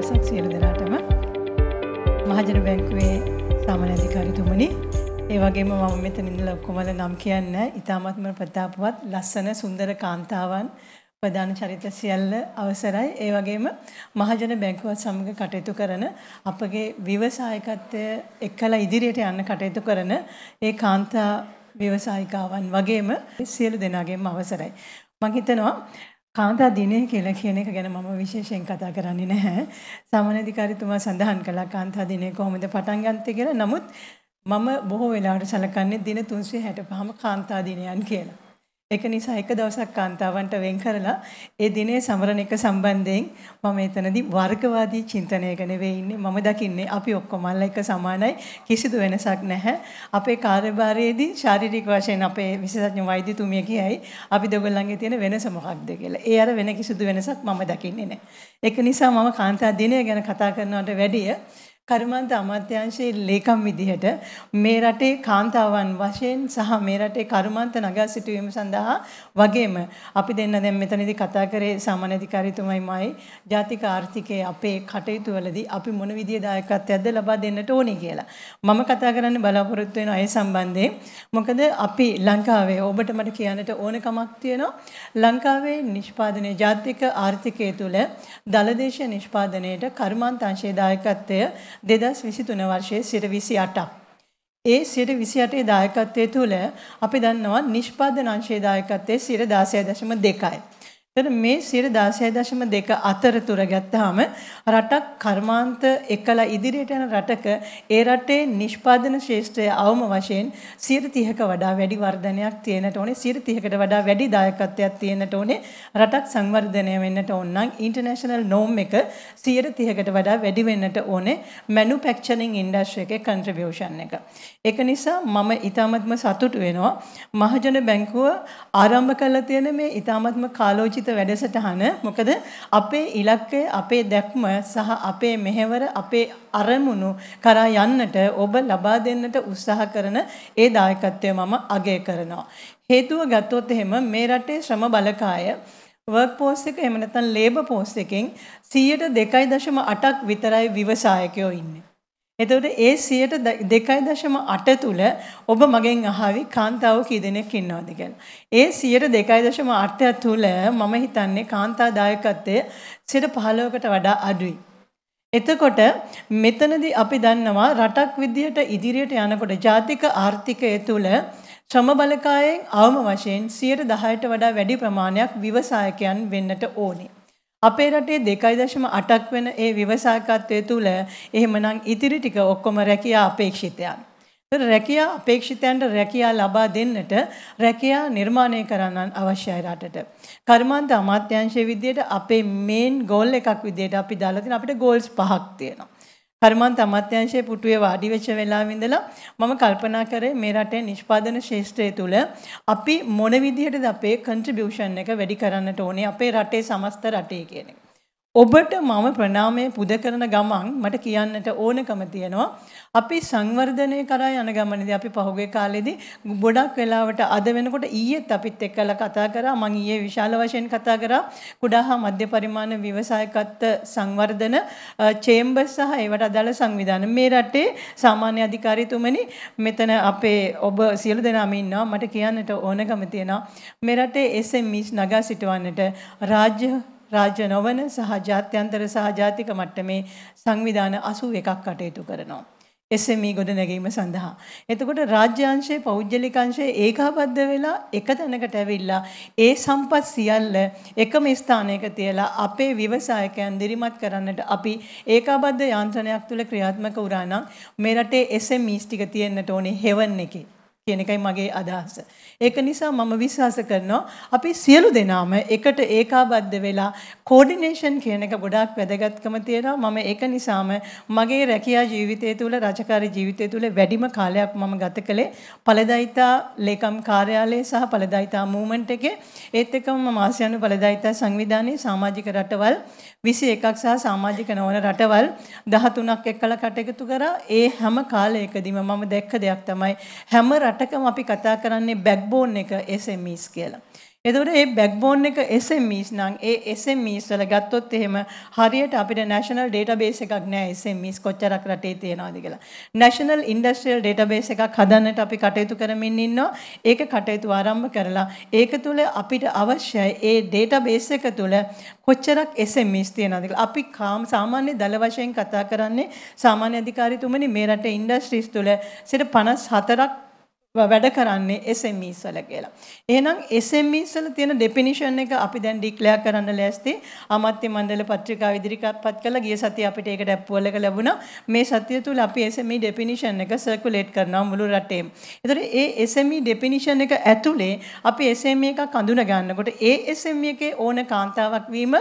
දවසක් සියලු දෙනාටම මහජන බැංකුවේ සාමාන්‍ය අධිකාරිතුමනි ඒ වගේම මම මෙතන ඉඳලා ඔක්කොම නම් කියන්න ඉතාමත්ම ප්‍රතාපවත් ලස්සන සුන්දර කාන්තාවන් ප්‍රධාන චරිත සියල්ල අවසරයි ඒ වගේම මහජන බැංකුවත් සමග කටයුතු කරන අපගේ ව්‍යවසායකත්වය එක්කලා ඉදිරියට යන්න කටයුතු කරන ඒ කාන්තා ව්‍යවසායිකාවන් වගේම සියලු දෙනාගේම අවසරයි මම හිතනවා කාන්තා දිනය කියලා කියන එක ගැන මම විශේෂයෙන් කතා කරන්නේ නැහැ. සමනධිකාරීතුමා සඳහන් කළා කාන්තා දිනය කොහොමද පටන් ගත්තේ කියලා. නමුත් මම බොහෝ වෙලාවට සැලකන්නේ දින 365ම කාන්තා දිනයන් කියලා. ඒක නිසා එක දවසක් කාන්තාවන්ට වෙන් කරලා ඒ දිනේ සමරන එක සම්බන්ධයෙන් මම එතනදී වර්ගවාදී චින්තනය ගැන ඉන්නේ මම දකින්නේ අපි ඔක්කොමල්ලා එක සමානයි කිසිදු වෙනසක් නැහැ අපේ කාර්යභාරයේදී ශාරීරික වශයෙන් අපේ විශේෂඥ වෛද්‍යතුමිය කියයි අපි දෙගොල්ලන්ගේ තියෙන වෙනස මොකක්ද කියලා. ඒ අර වෙන කිසිදු වෙනසක් මම දකින්නේ නැහැ. ඒක නිසා මම කාන්තා දිනය ගැන කතා කරනවට වැඩිය කර්මාන්ත අමාත්‍යාංශයේ ලේකම් විදිහට මේ රටේ කාන්තාවන් වශයෙන් සහ මේ රටේ කර්මාන්ත නගා සිටුවීම සඳහා වගේම අපි දෙන්න දැන් මෙතනදී කතා කරේ සාමාන්‍ය අධිකාරීතුමයිමයි ජාතික ආර්ථිකයේ අපේ කටයුතු වලදී අපි මොන විදිහේ දායකත්වයක්ද ලබා දෙන්නට ඕනේ කියලා. මම කතා කරන්න බලාපොරොත්තු වෙන අය සම්බන්ධයෙන් මොකද අපි ලංකාවේ ඔබට මට කියන්නට ඕන කමක් තියෙනවා. ලංකාවේ නිෂ්පාදනයේ ජාතික ආර්ථිකය තුළ දලදේශ නිෂ්පාදනයේට කර්මාන්ත අංශයේ දායකත්වය 2023 වර්ෂයේ 128ක්. ඒ 128ේ දායකත්වය තුළ අපි දන්නවා නිෂ්පාදන අංශයේ දායකත්වය 16.2යි. එතකොට මේ 16.2 අතරතුර ගත්තාම රටක් කර්මාන්ත එකලා ඉදිරියට යන රටක ඒ රටේ නිෂ්පාදන ශේෂ්ත්‍රය අවම වශයෙන් 30ක වඩා වැඩි වර්ධනයක් තියෙනට ඕනේ 30කට වඩා වැඩි දායකත්වයක් තියෙනට ඕනේ රටක් සංවර්ධනය වෙන්නට ඕන නම් ඉන්ටර්නැෂනල් නෝම් එක 30කට වඩා වැඩි වෙන්නට ඕනේ මැනුෆැක්චරින් ඉන්ඩස්ට්‍රි එකේ කන්ට්‍රිබියුෂන් එක. ඒක නිසා මම ඊටාත්ම සතුටු වෙනවා මහජන බැංකුව ආරම්භ කළ තියෙන මේ ඊටාත්ම කාලෝචිත වැඩසටහන මොකද අපේ ඉලක්කය අපේ දැක්ම සහ අපේ මෙහෙවර අපේ අරමුණු කරා යන්නට ඔබ ලබා දෙන්නට උත්සාහ කරන ඒ දායකත්වය මම අගය කරනවා හේතුව ගත්තොත් එහෙම මේ රටේ ශ්‍රම බලකාය වර්ක් පෝස් එක එහෙම නැත්නම් ලේබර් පෝස් එකෙන් 102.8ක් විතරයි විවසායකයෝ ඉන්නේ එතකොට ඒ 102.8 තුල ඔබ මගෙන් අහાવી කාන්තාවෝ කී දෙනෙක් ඉන්නවද කියලා. ඒ 102.8 තුල මම හිතන්නේ කාන්තා දායකත්වය 15කට වඩා අඩුයි. එතකොට මෙතනදී අපි දන්නවා රටක් විදියට ඉදිරියට යනකොට ජාතික ආර්ථිකය තුල ශ්‍රම බලකායෙන් අවම වශයෙන් 10%ට වඩා වැඩි ප්‍රමාණයක් විවසායකයන් වෙන්නට ඕනේ. අපේ රටේ දෙකයි දශම අටක් වෙන ඒ විවසාකත්වය තුළ එහෙමනම් ඉතිරි ටික ඔක්කොම රැකියා අපේක්ෂිතයන්. රැකියා අපේක්ෂිතයන්ට රැකියා ලබා දෙන්නට රැකියා නිර්මාණය කරන්න අවශ්‍යයි රටට. කර්මාන්ත අමාත්‍යංශයේ විදියට අපේ මේන් ගෝල් එකක් විදියට අපි දාලා තියෙන අපිට ගෝල්ස් පහක් තියෙනවා. කර්මාන්ත අමාත්‍යාංශයේ පුටුවේ වාඩි වෙච්ච වෙලාවෙ ඉඳලා මම කල්පනා කරේ මේ රටේ නිෂ්පාදන ශේෂ්ත්‍රය තුළ අපි මොන විදිහටද අපේ කන්ට්‍රිබියුෂන් එක වැඩි කරන්නට ඕනේ අපේ රටේ සමස්ත රටේ කියන එක. ඔබට මම ප්‍රණාමය පුද කරන ගමන් මට කියන්නට ඕනකම තියෙනවා. අපි සංවර්ධනය කරා යන ගමනේදී අපි පහුගිය කාලෙදී ගොඩක් වෙලාවට අද වෙනකොට ඊයේත් අපිත් එක්කලා කතා කරා. මම ඊයේ විශාල වශයෙන් කතා කරා. කුඩා හා මධ්‍ය පරිමාණ ව්‍යවසායකත්ව සංවර්ධන චේම්බර් සහ ඒවට අදාළ සංවිධාන. මේ රටේ සාමාන්‍ය අධිකාරීතුමනි මෙතන අපේ ඔබ සියලු දෙනාම ඉන්නවා. මට කියන්නට ඕනකම තියෙනවා. මේ රටේ SMEs e නගා සිටවන්නට රාජ්‍ය රාජ්‍ය නොවන සහ ජාත්‍යන්තර සහ ජාතික මට්ටමේ සංවිධාන 81ක් කටයුතු කරනවා. SME ගොඩනැගීම සඳහා. එතකොට රාජ්‍යාංශයේ පෞද්ගලික අංශයේ ඒකාබද්ධ වෙලා එක තැනකට ඇවිල්ලා ඒ සම්පත් සියල්ල එකම ස්ථානයක තියලා අපේ ව්‍යවසායකයන් දිරිමත් කරන්නට අපි ඒකාබද්ධ යාන්ත්‍රණයක් තුළ ක්‍රියාත්මක වුණා නම් මේ රටේ SMEs e ටික තියෙන්නට ඕනේ හෙවන් එකේ. කියන එකයි මගේ අදහස. ඒක නිසා මම විශ්වාස කරනවා අපි සියලු දෙනාම එකට ඒකාබද්ධ වෙලා කෝඩිනේෂන් කියන එක ගොඩාක් වැදගත්කම තියෙනවා. මම ඒක නිසාම මගේ රැකියා ජීවිතය තුළ රාජකාරී ජීවිතය තුළ වැඩිම කාලයක් මම ගත කළේ පළදායිතා ලේකම් කාර්යාලය සහ පළදායිතා මූවමන්ට් එකේ. ඒත් එක්කම මම ආසියානු පළදායිතා සංවිධානයේ සමාජික රටවල් 21ක් සහ සමාජික නොවන රටවල් 13ක් එක්කලා කටයුතු කරා. ඒ හැම කාලයකදීම මම දැක්ක දෙයක් තමයි හැම රට 8කම අපි කතා කරන්නේ බැක්බෝන් එක SMEs කියලා. එතකොට මේ බැක්බෝන් එක SMEs නම් ඒ SMEs වල ගත්තොත් එහෙම හරියට අපිට national database එකක් නෑ SMEs කොච්චරක් රටේ තියෙනවද කියලා. national industrial database එකක් හදන්නට අපි කටයුතු කරමින් ඉන්නවා. ඒක කටයුතු ආරම්භ කරලා ඒක තුල අපිට අවශ්‍යයි ඒ database එක තුල කොච්චරක් SMEs තියෙනවද කියලා. අපි කාම සාමාන්‍ය දල වශයෙන් කතා කරන්නේ සාමාන්‍ය අධිකාරීතුමනි මේ රටේ industries තුල සිට 54ක් වැඩ කරන්නේ SMEs වල කියලා. එහෙනම් SMEs වල තියෙන ඩෙෆිනිෂන් එක අපි දැන් ඩික්ලෙයාර් කරන්න ලෑස්ති. අමාත්‍ය මණ්ඩල පත්‍රිකාව ඉදිරිපත් කළා. ගිය සතියේ අපිට ඒකට ඇප්පුවල් එක ලැබුණා. මේ සතිය තුල අපි SME ඩෙෆිනිෂන් එක සර්කියුලේට් කරනවා මුළු රටේම. ඒතර ඒ SME ඩෙෆිනිෂන් එක ඇතුලේ අපි SME එකක් අඳුන ගන්නකොට ඒ SME එකේ ඕන කාන්තාවක් වීම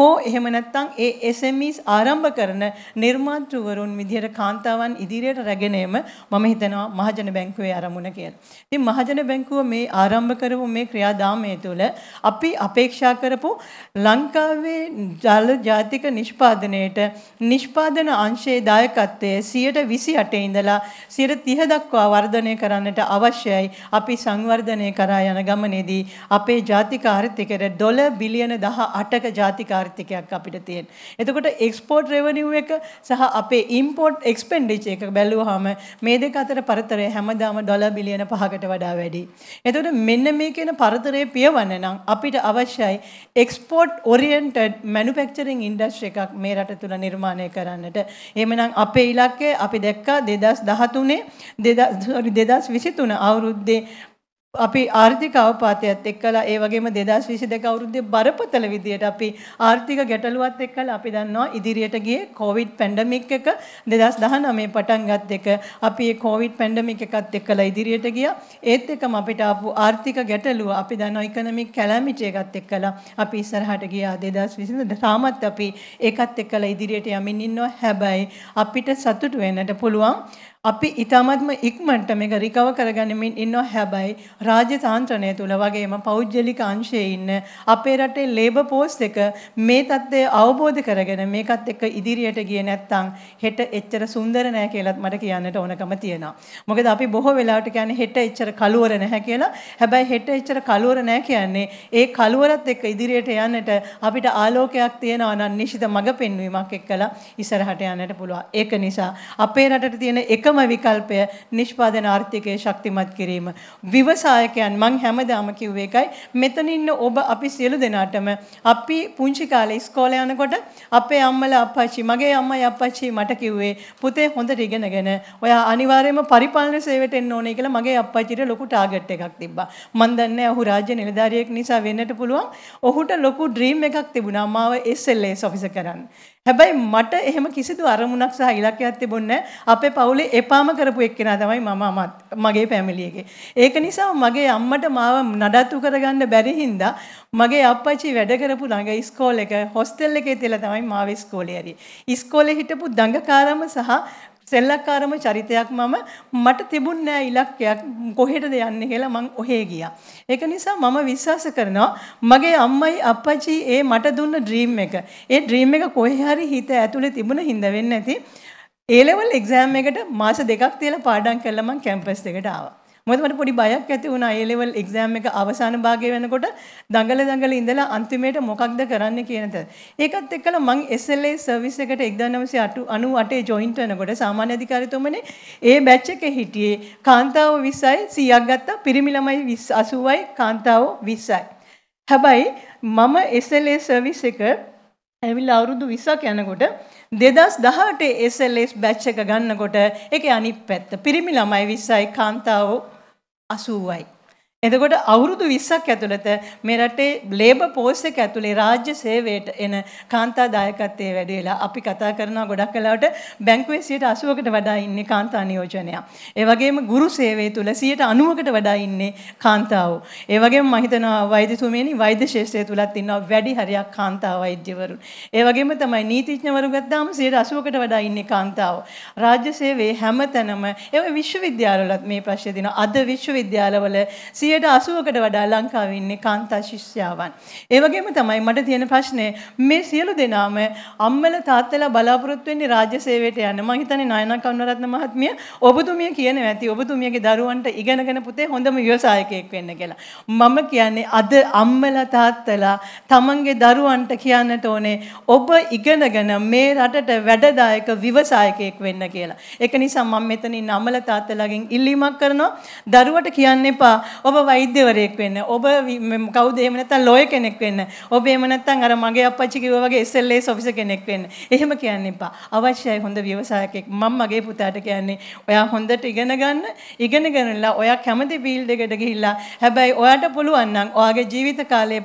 හෝ එහෙම නැත්නම් ඒ SMEs ආරම්භ කරන නිර්මාතෘවරුන් විදිහට කාන්තාවන් ඉදිරියට රැගෙන එම මම හිතනවා මහජන බැංකුවේ ආරමුණ කියලා. ඉතින් මහජන බැංකුව මේ ආරම්භ කරපු මේ ක්‍රියාදාමය තුළ අපි අපේක්ෂා කරපු ලංකාවේ ජල ජාතික නිෂ්පාදනයේට නිෂ්පාදන අංශයේ දායකත්වය 128 ඉඳලා 130 දක්වා වර්ධනය කරන්නට අවශ්‍යයි. අපි සංවර්ධනය කරා යන ගමනේදී අපේ ජාතික ආර්ථිකයට ඩොලර් බිලියන 18ක ජාතික ආර්ථිකයක් අපිට තියෙන. එතකොට එක්ස්පෝර්ට් රෙවනිව් එක සහ අපේ ඉම්පෝර්ට් එක්ස්පෙන්ඩිචර් එක බැලුවාම මේ දෙක අතර පරතරය හැමදාම ඩොලර් බිලියන 5කට වඩා වැඩි. එතකොට මෙන්න මේ කියන පරතරය පියවන්න නම් අපිට අවශ්‍යයි එක්ස්පෝර්ට් ඔරියන්ටඩ් මැනුෆැක්චරින් ඉන්ඩස්ට්‍රි එකක් මේ රට තුළ නිර්මාණය කරන්නට. එහෙමනම් අපේ ඉලක්කය අපි දැක්කා 2013 2023 අවුරුද්දේ අපි ආර්ථික අවපාතයත් එක්කලා ඒ වගේම 2022 අවුරුද්දේ බරපතල විදියට අපි ආර්ථික ගැටලුවත් එක්කලා අපි දන්නවා ඉදිරියට ගියේ කොවිඩ් පැන්ඩමික් එක 2019 පටන් ගත් එක අපි ඒ කොවිඩ් පැන්ඩමික් එකත් එක්කලා ඉදිරියට ගියා ඒත් එක්කම අපිට ආපු ආර්ථික ගැටලුව අපි දන්නවා ඉකනොමික් කැලැමිටි එකත් එක්කලා අපි ඉස්සරහට ගියා 2020 තාමත් අපි ඒකත් එක්කලා ඉදිරියට යමින් ඉන්නවා හැබැයි අපිට සතුටු වෙන්නට පුළුවන් අපි ඊටාත්ම ඉක්මනට මේක රිකව කරගනිමින් ඉන්නවා හැබැයි රාජ්‍ය තාන්ත්‍රණය තුල වගේම පෞද්ගලික අංශයේ ඉන්න අපේ රටේ ලේබර් පෝස්ට් එක මේ தත්ත්වය අවබෝධ කරගෙන මේකත් එක්ක ඉදිරියට ගියේ නැත්නම් හෙට එච්චර සුන්දර නෑ කියලාත් මට කියන්නට ඕනකම තියෙනවා. මොකද අපි බොහෝ වෙලාවට කියන්නේ හෙට එච්චර කලවර නැහැ කියලා. හැබැයි හෙට එච්චර කලවර නැහැ කියන්නේ ඒ කලවරත් එක්ක ඉදිරියට යන්නට අපිට ආලෝකයක් තියෙනවා නම් නිශ්චිත මඟ පෙන්වීමක් එක්කලා ඉස්සරහට යන්නට පුළුවන්. ඒක නිසා අපේ රටට තියෙන එකම එකම විකල්පය නිෂ්පාදන ආර්ථිකය ශක්තිමත් කිරීම. විවසායකයන් මං හැමදාම කිව්ව එකයි මෙතන ඉන්න ඔබ අපි සියලු දෙනාටම අපි පුංචි කාලේ ඉස්කෝලේ යනකොට අපේ අම්මලා අප්පච්චි මගේ අම්මයි අප්පච්චි මට කිව්වේ පුතේ හොඳට ඉගෙනගෙන ඔයා අනිවාර්යයෙන්ම පරිපාලන සේවයට එන්න ඕනේ කියලා මගේ අප්පච්චිට ලොකු ටාගට් එකක් තිබ්බා. මං දන්නේ ඔහු රාජ්‍ය නිලධාරියෙක් නිසා වෙන්නට පුළුවන්. ඔහුට ලොකු ඩ්‍රීම් එකක් තිබුණා මාව SLS ඔෆිසර් කරන්න. හැබැයි මට එහෙම කිසිදු අරමුණක් සහ ඉලක්කයක් තිබුණේ අපේ පවුලේ එපාම කරපු එක්කෙනා තමයි මම අමත් මගේ ෆැමිලි එකේ. ඒක නිසා මගේ අම්මට මාව නඩත්තු කරගන්න බැරි හින්දා මගේ අප්පච්චි වැඩ කරපු ළඟ ඉස්කෝල එක හොස්ටල් එකේ තියලා තමයි මාව ඉස්කෝලේ ඇරියේ. ඉස්කෝලේ හිටපු දඟකාරම සහ සෙල්ලක්කාරම චරිතයක් මම මට තිබුණ නෑ ඉලක්කයක් කොහෙටද යන්නේ කියලා මං ඔහේ ගියා. ඒක නිසා මම විශ්වාස කරනවා මගේ අම්මයි අප්පච්චි ඒ මට දුන්න ඩ්‍රීම් එක. ඒ ඩ්‍රීම් එක කොහේ හරි හිත ඇතුලේ තිබුණ හින්දා වෙන්නේ නැති. ඒ ලෙවල් එක්සෑම් එකට මාස දෙකක් තියලා පාඩම් කරලා මං කැම්පස් එකට ආවා. මොකද මට පොඩි බයක් ඇති වුණා A level exam එක අවසාන භාගය වෙනකොට දඟල දඟල ඉඳලා අන්තිමේට මොකක්ද කරන්න කියන තැන. ඒකත් එක්කලා මං SLA service එකට 1998 join වෙනකොට සාමාන්‍ය අධිකාරීතුමනේ ඒ බැච් එකේ හිටියේ කාන්තාවෝ 20යි 100ක් ගත්තා පිරිමි ළමයි 80යි කාන්තාවෝ 20යි. හැබැයි මම SLA service එක ඇවිල්ලා අවුරුදු 20ක් යනකොට දෙදස් දහට SLS බැච්ච එක ගන්නකොට එක අනිත් පැත්ත පිරිමි ළමයි විස්සයි කාන්තාවෝ අසූවයි. එතකොට අවුරුදු 20ක් ඇතුළත මේ රටේ ලේබර් පෝස්ට් එක ඇතුලේ රාජ්‍ය සේවයට එන කාන්තා දායකත්වයේ වැඩි වෙලා අපි කතා කරනවා ගොඩක් වෙලාවට බැංකුවේ 80කට වඩා ඉන්නේ කාන්තා නියෝජනයා. ඒ වගේම ගුරු සේවය තුල 90කට වඩා ඉන්නේ කාන්තාවෝ. ඒ වගේම මම හිතනවා වෛද්‍යතුමියනි වෛද්‍ය ශාස්ත්‍රය තුලත් ඉන්නවා වැඩි හරියක් කාන්තා වෛද්‍යවරුන්. ඒ වගේම තමයි නීතිඥවරු ගත්තාම 80කට වඩා ඉන්නේ කාන්තාවෝ. රාජ්‍ය සේවයේ හැමතැනම ඒ විශ්වවිද්‍යාලවලත් මේ ප්‍රශ්නේ දිනවා. අද විශ්වවිද්‍යාලවල සියයට අසුවකට වඩා ලංකාවඉන්නේ කාන්තා ශිෂ්‍යාවන්. ඒවගේම තමයි මට තියෙන ප්‍රශ්නය මේ සියලු දෙනාම අම්මල තාත්තලා බලාපොරොත්තුවෙන්නේ රාජ්‍ය සේවයට යන්න මං හිතන්නේ නයනා කරුණරත්න මහත්මිය ඔබතුමිය කියන ඇති ඔබතුමියගේ දරුවන්ට ඉගෙනගෙන පුතේ හොඳම ව්‍යවසායකයෙක් වෙන්න කියලා. මම කියන්නේ අද අම්මලා තාත්තලා තමන්ගේ දරුවන්ට කියන්නට ඕනේ ඔබ ඉගෙනගෙන මේ රටට වැඩදායක විවසායකයෙක් වෙන්න කියලා. ඒක නිසා මම මෙතනින් අම්මලා තාත්තලාගෙන් ඉල්ලීමක් කරනවා දරුවට කියන්න එපා ඔබ ඔබ වෛද්‍යවරයෙක් වෙන්න. ඔබ කවුද එහෙම නැත්නම් ලෝය කෙනෙක් වෙන්න. ඔබ එහෙම නැත්නම් අර මගේ අප්පච්චි කිව්වා වගේ SLAs ඔෆිසර් කෙනෙක් වෙන්න. එහෙම කියන්න එපා. අවශ්‍යයි හොඳ ව්‍යවසායකෙක්. මම මගේ පුතාට කියන්නේ ඔයා හොඳට ඉගෙන ගන්න. ඉගෙනගෙනලා ඔයා කැමති ෆීල්ඩ් එකට ගිහිල්ලා හැබැයි ඔයාට පුළුවන් නම් ඔයාගේ ජීවිත කාලය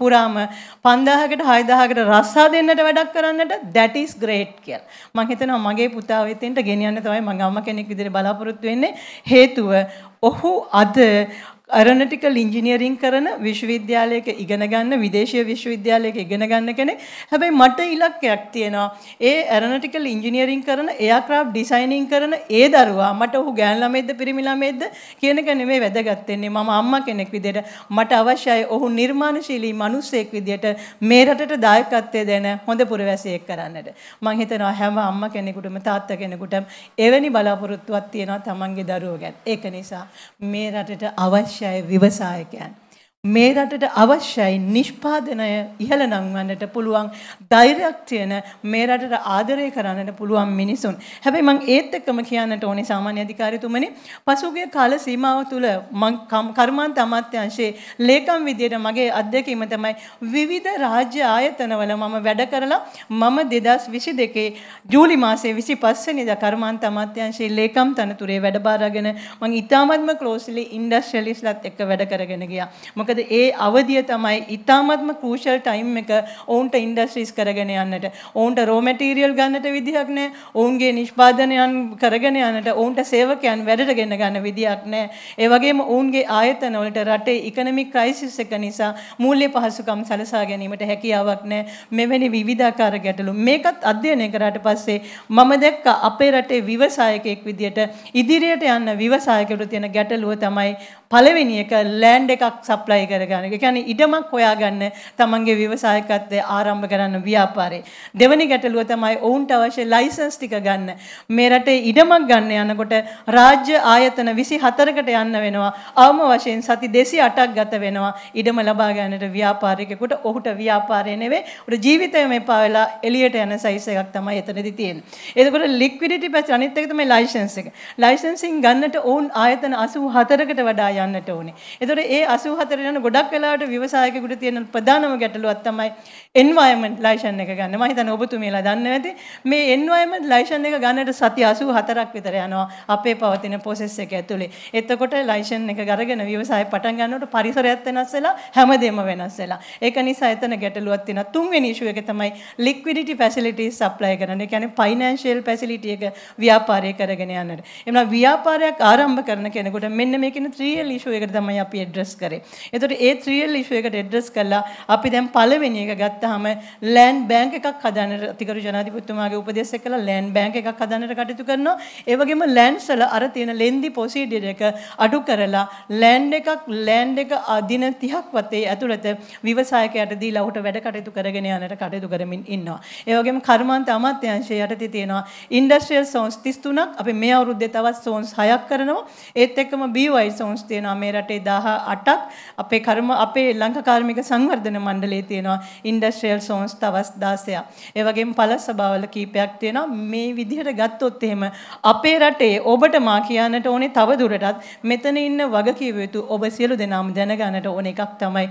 පුරාම 5000කට 6000කට රස්සා දෙන්නට වැඩක් කරන්නට that is great කියලා. මම හිතනවා මගේ පුතාව එතෙන්ට ගෙනියන්න තමයි මම අම්මා කෙනෙක් විදිහට බලාපොරොත්තු වෙන්නේ. හේතුව ඔහු අද ඇරොනොටිකල් ඉංජිනියරින් කරන විශ්වවිද්‍යාලයක ඉගෙන ගන්න විදේශීය විශ්වවිද්‍යාලයක ඉගෙන ගන්න කෙනෙක්. හැබැයි මට ඉලක්කයක් තියෙනවා. ඒ ඇරොනොටිකල් ඉංජිනියරින් කරන එයාක්‍රාෆ්ට් ඩිසයිනින් කරන ඒ දරුවා මට ඔහු ගෑන් ළමෙද්ද පිරිමි ළමෙද්ද කියන එක නෙමෙයි වැදගත් වෙන්නේ. මම අම්මා කෙනෙක් විදියට මට අවශ්‍යයි ඔහු නිර්මාණශීලී මිනිසෙක් විදියට මේ රටට දායකත්වය දෙන හොඳ පුරවැසියෙක් කරන්නට. මං හිතනවා හැම අම්මා කෙනෙකුටම තාත්තා කෙනෙකුටම එවැනි බලාපොරොත්තුවක් තියෙනවා තමන්ගේ දරුවෝ ගැන. ඒක නිසා මේ රටට අවශ්‍ය ආශ්‍යය විවසායකයන් මේ රටට අවශ්‍යයි නිෂ්පාදනය ඉහළ නංවන්නට පුළුවන් ධෛර්යයක් තියෙන මේ රටට ආදරය කරන්නට පුළුවන් මිනිසුන්. හැබැයි මං ඒත් එක්කම කියන්නට ඕනේ සාමාන්‍ය අධිකාරිතුමනි පසුගිය කාල සීමාව තුළ මං කර්මාන්ත අමාත්‍යාංශයේ ලේකම් විදියට මගේ අධ්‍යක්ීම තමයි විවිධ රාජ්‍ය ආයතනවල මම වැඩ කරලා මම 2022 ජූලි මාසයේ 25 වෙනිදා කර්මාන්ත අමාත්‍යාංශයේ ලේකම් තනතුරේ වැඩ බාරගෙන මං ඉතාමත්ම ක්ලෝස්ලි ඉන්ඩස්ට්‍රියලිස්ට්ලත් එක්ක වැඩ කරගෙන ගියා. මොකද මොකද ඒ අවධිය තමයි ඉතාමත්ම ක්‍රූෂල් ටයිම් එක ඔවුන්ට ඉන්ඩස්ට්‍රීස් කරගෙන යන්නට ඔවුන්ට රෝ මැටීරියල් ගන්නට විදිහක් නෑ ඔවුන්ගේ නිෂ්පාදනයන් කරගෙන යන්නට ඔවුන්ට සේවකයන් වැඩට ගෙන ගන්න විදිහක් නෑ ඒ වගේම ඔවුන්ගේ ආයතන වලට රටේ ඉකනොමික් ක්‍රයිසිස් එක නිසා මූල්‍ය පහසුකම් සලසා ගැනීමට හැකියාවක් නෑ මෙවැනි විවිධාකාර ගැටලු මේකත් අධ්‍යයනය කරාට පස්සේ මම දැක්ක අපේ රටේ විවසායකයෙක් විදිහට ඉදිරියට යන්න විවසායකයෙකුට තියෙන ගැටලුව තමයි පළවෙනි එක ලෑන්ඩ් එකක් සප්ලයි කරගන්න එක. කියන්නේ ඉඩමක් හොයාගන්න තමන්ගේ ව්‍යවසායකත්වය ආරම්භ කරන්න ව්‍යාපාරේ. දෙවැනි ගැටලුව තමයි ඔවුන්ට අවශ්‍ය ලයිසන්ස් ටික ගන්න. මේ රටේ ඉඩමක් ගන්න යනකොට රාජ්‍ය ආයතන 24කට යන්න වෙනවා. අවම වශයෙන් සති 208ක් ගත වෙනවා. ඉඩම ලබා ගන්නට ව්‍යාපාරිකයෙකුට ඔහුට ව්‍යාපාරය නෙවෙයි, ඔහුට ජීවිතයම එපා වෙලා එළියට යන සයිස් එකක් තමයි එතනදී තියෙන්නේ. එතකොට ලික්විඩිටි පැත්ත අනිත් එක තමයි ලයිසන්ස් එක. ලයිසන්සින් ගන්නට ඔවුන් ආයතන 84කට වඩා යන්නට ඕනේ. ඒතකොට ඒ 84 යන ගොඩක් වෙලාවට ව්‍යවසායකයෙකුට තියෙන ප්‍රධානම ගැටලුවක් තමයි environment license එක ගන්න. මම හිතන්නේ ඔබතුමීලා දන්නේ නැති මේ environment license එක ගන්නට සති 84ක් විතර යනවා අපේ පවතින process එක ඇතුලේ. එතකොට license එක ගරගෙන ව්‍යවසාය පටන් ගන්නකොට පරිසරයත් වෙනස් වෙලා හැමදේම වෙනස් වෙලා. ඒක නිසා එතන ගැටලුවක් තියෙනවා. තුන්වෙනි issue එක තමයි liquidity facilities supply කරන. ඒ කියන්නේ financial facility එක ව්‍යාපාරය කරගෙන යන්නට. එමුනා ව්‍යාපාරයක් ආරම්භ කරන කෙනෙකුට මෙන්න මේ කියන 3L ත්‍රියල් ඉෂුව එකට තමයි අපි ඇඩ්‍රස් කරේ. එතකොට ඒ ත්‍රියල් ඉෂුව එකට ඇඩ්‍රස් කළා අපි දැන් පළවෙනි එක ගත්තාම ලෑන්ඩ් බැංක් එකක් හදන්න අතිගරු ජනාධිපතිතුමාගේ උපදෙස් එක්කලා ලෑන්ඩ් බැංක් එකක් හදන්නට කටයුතු කරනවා. ඒ වගේම ලෑන්ඩ්ස් වල අර තියෙන ලෙන්දි ප්‍රොසීඩර් එක අඩු කරලා ලෑන්ඩ් එකක් ලෑන්ඩ් එක අදින 30ක් වතේ ඇතුළත විවසායකයට දීලා ඔහුට වැඩ කටයුතු කරගෙන යන්නට කටයුතු කරමින් ඉන්නවා. ඒ වගේම කර්මාන්ත අමාත්‍යාංශය යටතේ තියෙනවා ඉන්ඩස්ට්‍රියල් සෝන්ස් 33ක් අපි මේ අවුරුද්දේ තවත් සෝන්ස් 6ක් කරනවා. ඒත් එක්කම BY සෝන්ස් තියෙනවා. තියෙනවා මේ රටේ 18ක් අපේ කර්ම අපේ ලංකා කාර්මික සංවර්ධන මණ්ඩලයේ තියෙනවා ඉන්ඩස්ට්‍රියල් සෝන්ස් තවස් 16ක්. ඒ වගේම පළ සභාවල කීපයක් තියෙනවා. මේ විදිහට ගත්තොත් එහෙම අපේ රටේ ඔබට මා කියන්නට ඕනේ තව දුරටත් මෙතන ඉන්න වගකීම යුතු ඔබ සියලු දෙනාම දැනගන්නට ඕන එකක් තමයි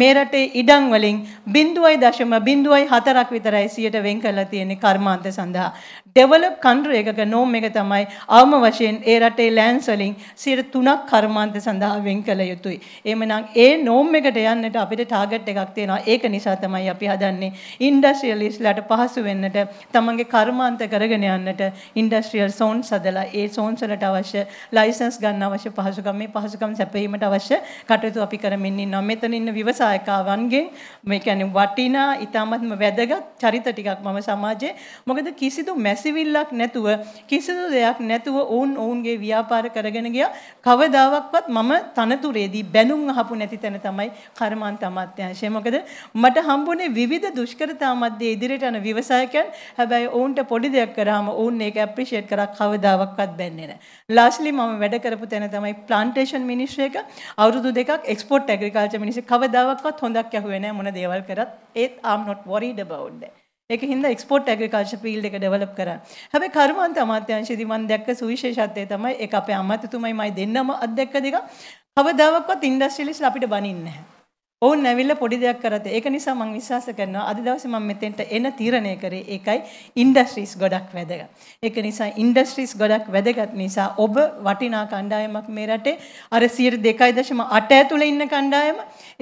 මේ රටේ ඉඩම් වලින් 0.04ක් විතරයි 100ට වෙන් කරලා තියෙන්නේ කර්මාන්ත සඳහා. ඩෙවලොප් කන්ට්‍රියකක නෝම් එක තමයි අවම වශයෙන් ඒ රටේ ලෑන්ඩ්ස් වලින් 3ක් කර්මාන්ත සඳහා වෙන් කළ යුතුයි. එහෙමනම් ඒ නෝම් එකට යන්නට අපිට ටාගට් එකක් තියෙනවා. ඒක නිසා තමයි අපි හදන්නේ ඉන්ඩස්ට්‍රියලිස්ට්ලාට පහසු වෙන්නට තමන්ගේ කර්මාන්ත කරගෙන යන්නට ඉන්ඩස්ට්‍රියල් සෝන්ස් හදලා ඒ සෝන්ස් වලට අවශ්‍ය ලයිසන්ස් ගන්න අවශ්‍ය පහසුකම් මේ පහසුකම් සැපයීමට අවශ්‍ය කටයුතු අපි කරමින් ඉන්නවා. මෙතන ඉන්න ව්‍යවසායකවන්ගෙන් මේ කියන්නේ වටිනා, ඊටාත්ම වැදගත් චරිත ටිකක් මම සමාජයේ මොකද කිසිදු මැස හැසිවිල්ලක් නැතුව කිසිදු දෙයක් නැතුව ඔවුන් ඔවුන්ගේ ව්‍යාපාර කරගෙන ගියා. කවදාවත්වත් මම තනතුරේදී බැනුම් අහපු නැති තැන තමයි කර්මාන්ත අමාත්‍යාංශය. මොකද මට හම්බුනේ විවිධ දුෂ්කරතා මැද්දේ ඉදිරියට යන ව්‍යවසායකයන්. හැබැයි ඔවුන්ට පොඩි දෙයක් කරාම ඔවුන් ඒක ඇප්‍රීෂিয়েට් කරා කවදාවත්වත් බැන්නේ නැහැ. ලාස්ට්ලි මම වැඩ කරපු තැන තමයි ප්ලාන්ටේෂන් මිනිස්ට්‍රි එක. අවුරුදු දෙකක් එක්ස්පෝට් ඇග්‍රිකල්චර් මිනිස්ට්‍රි කවදාවත්වත් හොඳක් ඇහුවේ නැහැ මොන දේවල් කරත්. ඒත් I'm not worried about that. ඒක හින්දා එක්ස්පෝට් ඇග්‍රිකල්චර් ෆීල්ඩ් එක ඩෙවලොප් කරන්න. හැබැයි කර්මාන්ත අමාත්‍යාංශයේදී මම දැක්ක සුවිශේෂත්වය තමයි ඒක අපේ අමාත්‍යතුමයි මයි දෙන්නම අත්දැක්ක දෙක. කවදාවත් ඉන්ඩස්ට්‍රියලිස්ට් අපිට බනින්නේ නැහැ. ඔවුන් ඇවිල්ලා පොඩි දෙයක් කරත් ඒක නිසා මම විශ්වාස කරනවා අද දවසේ මම මෙතෙන්ට එන තීරණය කරේ ඒකයි ඉන්ඩස්ට්‍රීස් ගොඩක් වැදගත්. ඒක නිසා ඉන්ඩස්ට්‍රීස් ගොඩක් වැදගත් නිසා ඔබ වටිනා කණ්ඩායමක් මේ රටේ අර 2.8 ඇතුළේ ඉන්න කණ්ඩායම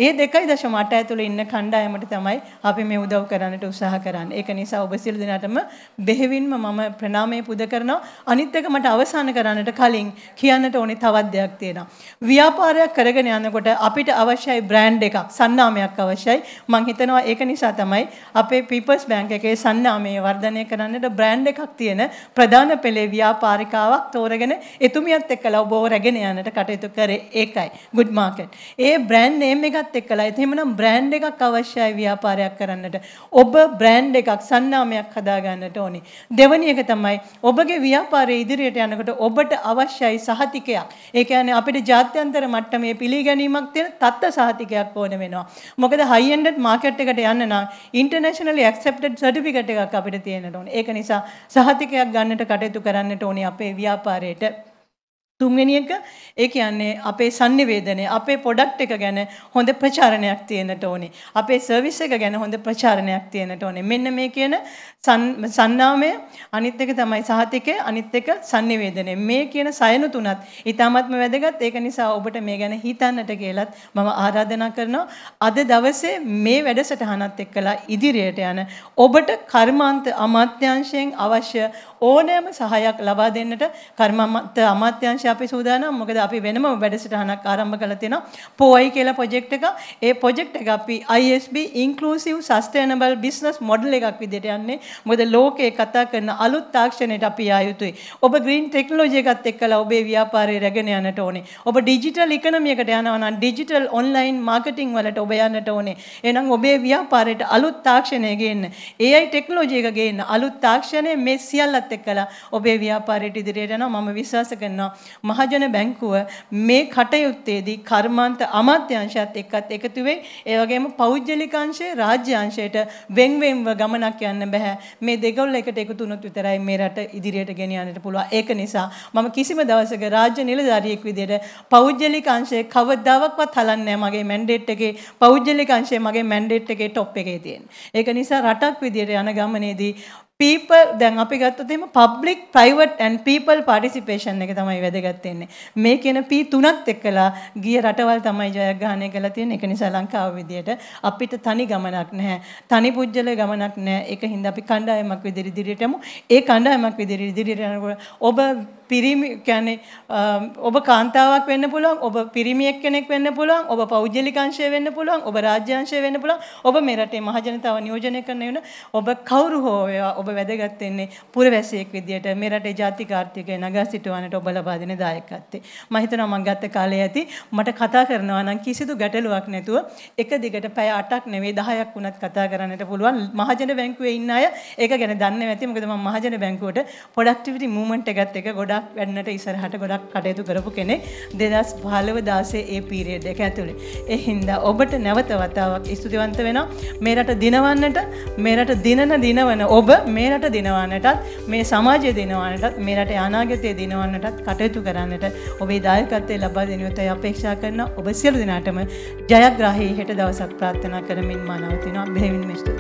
ඒ 2.8 ඇතුළේ ඉන්න කණ්ඩායමට තමයි අපි මේ උදව් කරන්නට උත්සාහ කරන්නේ. ඒක නිසා ඔබ සියලු දෙනාටම බෙහෙවින්ම මම ප්‍රණාමය පුද කරනවා. අනිත් එක මට අවසන් කරන්නට කලින් කියන්නට ඕනේ තවත් දෙයක් තියෙනවා. ව්‍යාපාරයක් කරගෙන යනකොට අපිට අවශ්‍යයි බ්‍රෑන්ඩ් එකක්. සන්නාමයක් අවශ්‍යයි. මම හිතනවා ඒක නිසා තමයි අපේ People's Bank එකේ සන්නාමය වර්ධනය කරන්නට බ්‍රෑන්ඩ් එකක් තියෙන ප්‍රධාන පෙළේ ව්‍යාපාරිකාවක් තෝරගෙන එතුමියත් එක්කලා ඔබව රැගෙන යන්නට කටයුතු කරේ ඒකයි. good market. ඒ බ්‍රෑන්ඩ් නේම් එකත් එක්කලා එහෙමනම් බ්‍රෑන්ඩ් එකක් අවශ්‍යයි ව්‍යාපාරයක් කරන්නට. ඔබ බ්‍රෑන්ඩ් එකක් සන්නාමයක් හදා ගන්නට ඕනේ. දෙවැනි එක තමයි ඔබගේ ව්‍යාපාරය ඉදිරියට යනකොට ඔබට අවශ්‍යයි සහතිකයක්. ඒ කියන්නේ අපිට ජාත්‍යන්තර මට්ටමේ පිළිගැනීමක් තියෙන තත්ත්ව සහතිකයක් ඕනේ වෙනවා. මොකද high ended market එකට යන්න නම් internationally accepted certificate එකක් අපිට තියෙන්න ඕනේ. ඒක නිසා සහතිකයක් ගන්නට කටයුතු කරන්නට ඕනේ අපේ ව්‍යාපාරයේට. තුන්වෙනි එක ඒ කියන්නේ අපේ sannivedanaya අපේ product එක ගැන හොඳ ප්‍රචාරණයක් තියෙන්නට ඕනේ. අපේ service එක ගැන හොඳ ප්‍රචාරණයක් තියෙන්නට ඕනේ. මෙන්න මේ කියන සන්නාමය අනිත් එක තමයි සහතිකය අනිත් එක sannivedanaya. මේ කියන සයන තුනත් ඊටාත්ම වැදගත්. ඒක නිසා ඔබට මේ ගැන හිතන්නට කියලත් මම ආරාධනා කරනවා. අද දවසේ මේ වැඩසටහනත් එක්කලා ඉදිරියට යන ඔබට කර්මාන්ත අමාත්‍යාංශයෙන් අවශ්‍ය ඕනෑම සහයක් ලබා දෙන්නට කර්මාන්ත අමාත්‍යාංශය අපි සූදානම්. මොකද අපි වෙනම වැඩසටහනක් ආරම්භ කළා තියෙනවා. POI කියලා ප්‍රොජෙක්ට් එක. ඒ ප්‍රොජෙක්ට් එක අපි ISB Inclusive Sustainable Business Model එකක් විදිහට යන්නේ. මොකද ලෝකේ කතා කරන අලුත් තාක්ෂණයට අපි ආ යුතුයි. ඔබ green technology එකත් එක්කලා ඔබේ ව්‍යාපාරය රැගෙන යන්නට ඕනේ. ඔබ digital economy එකට යනවා නම් digital online marketing වලට ඔබ යන්නට ඕනේ. එහෙනම් ඔබේ ව්‍යාපාරයට අලුත් තාක්ෂණය ගේන්න. AI technology එක ගේන්න. අලුත් තාක්ෂණය මේ සියල්ලත් යටත් එක්කලා ඔබේ ව්‍යාපාරයට ඉදිරියට යනවා මම විශ්වාස කරනවා මහජන බැංකුව මේ කටයුත්තේදී කර්මාන්ත අමාත්‍යාංශයත් එක්කත් එකතු වෙයි ඒ වගේම පෞද්ගලික අංශය රාජ්‍ය අංශයට වෙන්වෙන්ව ගමනක් යන්න බෑ මේ දෙකවල එකට එකතු වුණොත් විතරයි මේ රට ඉදිරියට ගෙනියන්නට පුළුවන් ඒක නිසා මම කිසිම දවසක රාජ්‍ය නිලධාරියෙක් විදිහට පෞද්ගලික අංශය කවදාවත් හලන්නේ මගේ මැන්ඩේට් එකේ පෞද්ගලික අංශය මගේ මැන්ඩේට් එකේ ටොප් එකේ තියෙන. ඒක නිසා රටක් විදිහට යන ගමනේදී people දැන් අපි ගත්තොත් එහෙම public private and people participation එක තමයි වැදගත් වෙන්නේ. මේ කියන P3ත් එක්කලා ගිය රටවල් තමයි ජයග්‍රහණය කළා තියෙන්නේ. ඒක නිසා ලංකාව විදියට අපිට තනි ගමනක් නැහැ. තනි පුජ්‍යල ගමනක් නැහැ. ඒක හින්දා අපි කණ්ඩායමක් විදියට ඉදිරියට යමු. ඒ කණ්ඩායමක් විදියට ඉදිරියට යනකොට ඔබ පිරිමි කියන්නේ ඔබ කාන්තාවක් වෙන්න පුළුවන්, ඔබ පිරිමියෙක් කෙනෙක් වෙන්න පුළුවන්, ඔබ පෞද්ගලික අංශය වෙන්න පුළුවන්, ඔබ රාජ්‍ය අංශය වෙන්න පුළුවන්, ඔබ මේ රටේ මහජනතාව නියෝජනය කරන වෙන ඔබ කවුරු හෝ ඔබ ඔබ වැදගත් වෙන්නේ පුරවැසියෙක් විදියට මේ රටේ ජාතික ආර්ථිකය නගා සිටුවන්නට ඔබ ලබා දෙන දායකත්වය. මම හිතනවා මම ගත්ත කාලේ ඇති මට කතා කරනවා නම් කිසිදු ගැටලුවක් නැතුව එක දිගට පැය 8ක් නෙවෙයි 10ක් වුණත් කතා කරන්නට පුළුවන්. මහජන බැංකුවේ ඉන්න අය ඒක ගැන දන්නේ නැති මොකද මම මහජන බැංකුවට ප්‍රොඩක්ටිවිටි මූවමන්ට් එකත් එක්ක ගොඩක් වැඩනට ඉස්සරහට ගොඩක් කටයුතු කරපු කෙනෙක් 2015 16 ඒ පීරියඩ් එක ඇතුලේ. ඒ හින්දා ඔබට නැවත වතාවක් ස්තුතිවන්ත වෙනවා. මේ රට දිනවන්නට මේ රට දිනන දිනවන ඔබ මේ රට දිනවන්නටත් මේ සමාජය දිනවන්නටත් මේ රට අනාගතය දිනවන්නටත් කටයුතු කරන්නට ඔබේ දායකත්වය ලබා දෙනුවතයි අපේක්ෂා කරන ඔබ සියලු දෙනාටම ජයග්‍රාහී හෙට දවසක් ප්‍රාර්ථනා කරමින් මා නවතිනවා බෙහෙවින් මිෂ්ට